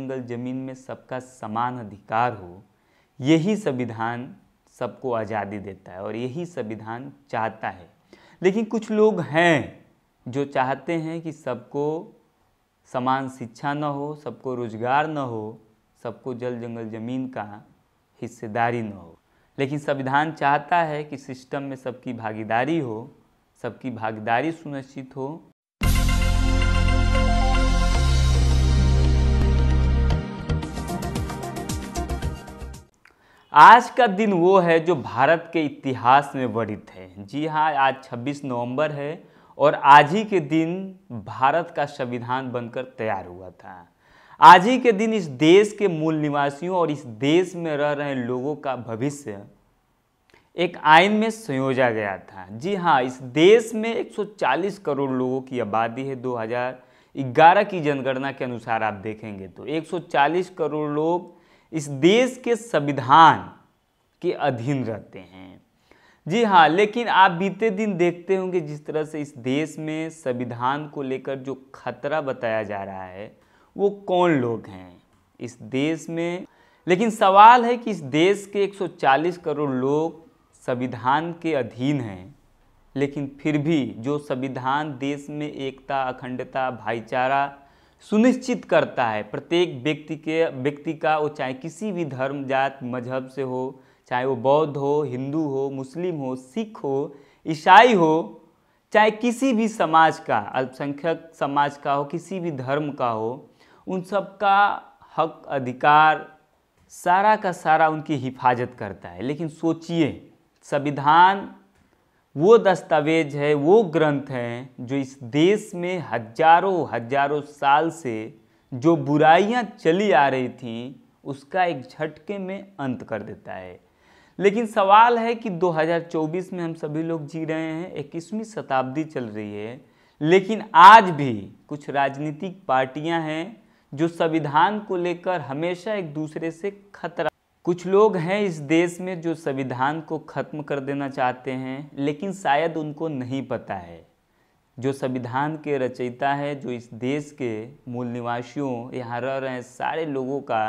जंगल जमीन में सबका समान अधिकार हो यही संविधान सबको आज़ादी देता है और यही संविधान चाहता है लेकिन कुछ लोग हैं जो चाहते हैं कि सबको समान शिक्षा न हो सबको रोजगार न हो सबको जल जंगल जमीन का हिस्सेदारी न हो लेकिन संविधान चाहता है कि सिस्टम में सबकी भागीदारी हो सबकी भागीदारी सुनिश्चित हो आज का दिन वो है जो भारत के इतिहास में वर्णित है जी हाँ आज 26 नवंबर है और आज ही के दिन भारत का संविधान बनकर तैयार हुआ था आज ही के दिन इस देश के मूल निवासियों और इस देश में रह रहे लोगों का भविष्य एक आयन में संयोजा गया था जी हाँ इस देश में 140 करोड़ लोगों की आबादी है 2011 की जनगणना के अनुसार आप देखेंगे तो 140 करोड़ लोग इस देश के संविधान के अधीन रहते हैं जी हाँ लेकिन आप बीते दिन देखते होंगे जिस तरह से इस देश में संविधान को लेकर जो खतरा बताया जा रहा है वो कौन लोग हैं इस देश में लेकिन सवाल है कि इस देश के 140 करोड़ लोग संविधान के अधीन हैं लेकिन फिर भी जो संविधान देश में एकता अखंडता भाईचारा सुनिश्चित करता है प्रत्येक व्यक्ति के व्यक्ति का वो चाहे किसी भी धर्म जात मजहब से हो चाहे वो बौद्ध हो हिंदू हो मुस्लिम हो सिख हो ईसाई हो चाहे किसी भी समाज का अल्पसंख्यक समाज का हो किसी भी धर्म का हो उन सब का हक अधिकार सारा का सारा उनकी हिफाजत करता है लेकिन सोचिए संविधान वो दस्तावेज है वो ग्रंथ हैं जो इस देश में हजारों हजारों साल से जो बुराइयां चली आ रही थीं उसका एक झटके में अंत कर देता है लेकिन सवाल है कि 2024 में हम सभी लोग जी रहे हैं इक्कीसवीं शताब्दी चल रही है लेकिन आज भी कुछ राजनीतिक पार्टियां हैं जो संविधान को लेकर हमेशा एक दूसरे से खतरा कुछ लोग हैं इस देश में जो संविधान को ख़त्म कर देना चाहते हैं लेकिन शायद उनको नहीं पता है जो संविधान के रचयिता है जो इस देश के मूल निवासियों यहाँ रह रहे सारे लोगों का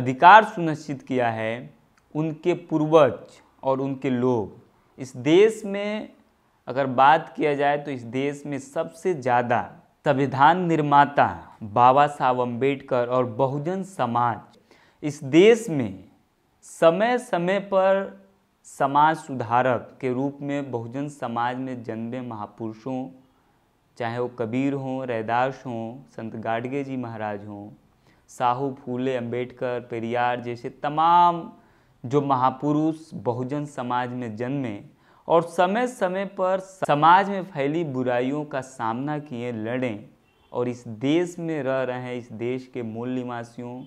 अधिकार सुनिश्चित किया है उनके पूर्वज और उनके लोग इस देश में अगर बात किया जाए तो इस देश में सबसे ज़्यादा संविधान निर्माता बाबा साहब अम्बेडकर और बहुजन समाज इस देश में समय समय पर समाज सुधारक के रूप में बहुजन समाज में जन्मे महापुरुषों चाहे वो कबीर हों रैदास हों संत गाडगे जी महाराज हों साहू फूले अंबेडकर पेरियार जैसे तमाम जो महापुरुष बहुजन समाज में जन्मे और समय समय पर समाज में फैली बुराइयों का सामना किए लड़ें और इस देश में रह रहे हैं इस देश के मूल निवासियों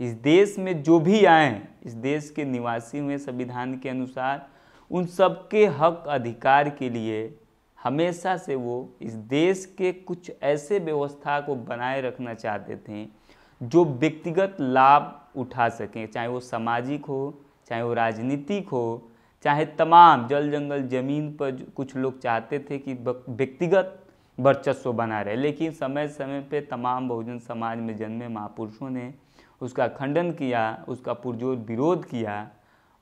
इस देश में जो भी आए इस देश के निवासी हुए संविधान के अनुसार उन सबके हक अधिकार के लिए हमेशा से वो इस देश के कुछ ऐसे व्यवस्था को बनाए रखना चाहते थे जो व्यक्तिगत लाभ उठा सकें चाहे वो सामाजिक हो चाहे वो राजनीतिक हो चाहे तमाम जल जंगल ज़मीन पर कुछ लोग चाहते थे कि व्यक्तिगत वर्चस्व बना रहे लेकिन समय समय पे तमाम बहुजन समाज में जन्मे महापुरुषों ने उसका खंडन किया उसका पुरजोर विरोध किया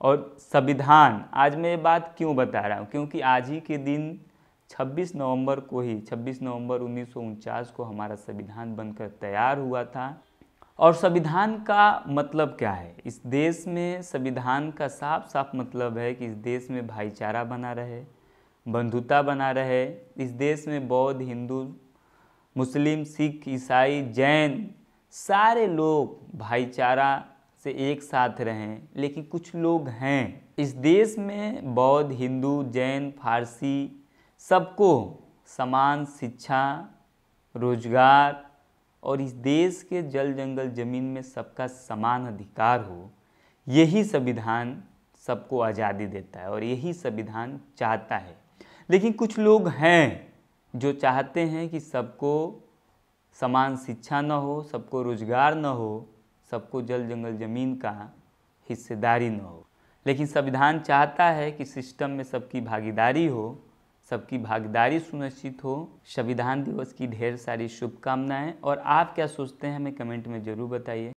और संविधान आज मैं ये बात क्यों बता रहा हूँ क्योंकि आज ही के दिन 26 नवंबर को ही 26 नवंबर उन्नीस को हमारा संविधान बनकर तैयार हुआ था और संविधान का मतलब क्या है इस देश में संविधान का साफ साफ मतलब है कि इस देश में भाईचारा बना रहे बंधुता बना रहे इस देश में बौद्ध हिंदू मुस्लिम सिख ईसाई जैन सारे लोग भाईचारा से एक साथ रहें लेकिन कुछ लोग हैं इस देश में बौद्ध हिंदू जैन फारसी सबको समान शिक्षा रोजगार और इस देश के जल जंगल ज़मीन में सबका समान अधिकार हो यही संविधान सबको आज़ादी देता है और यही संविधान चाहता है लेकिन कुछ लोग हैं जो चाहते हैं कि सबको समान शिक्षा न हो सबको रोजगार न हो सबको जल जंगल जमीन का हिस्सेदारी न हो लेकिन संविधान चाहता है कि सिस्टम में सबकी भागीदारी हो सबकी भागीदारी सुनिश्चित हो संविधान दिवस की ढेर सारी शुभकामनाएं और आप क्या सोचते हैं हमें कमेंट में ज़रूर बताइए